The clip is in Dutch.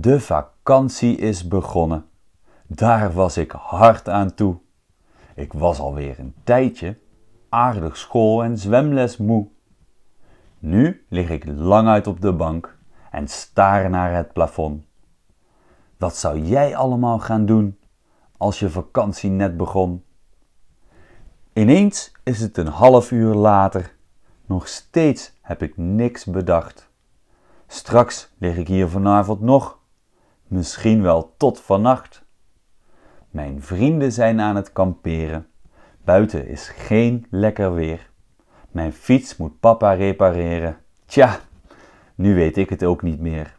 De vakantie is begonnen. Daar was ik hard aan toe. Ik was alweer een tijdje aardig school en zwemles moe. Nu lig ik lang uit op de bank en staar naar het plafond. Wat zou jij allemaal gaan doen als je vakantie net begon? Ineens is het een half uur later. Nog steeds heb ik niks bedacht. Straks lig ik hier vanavond nog misschien wel tot vannacht. Mijn vrienden zijn aan het kamperen. Buiten is geen lekker weer. Mijn fiets moet papa repareren. Tja, nu weet ik het ook niet meer.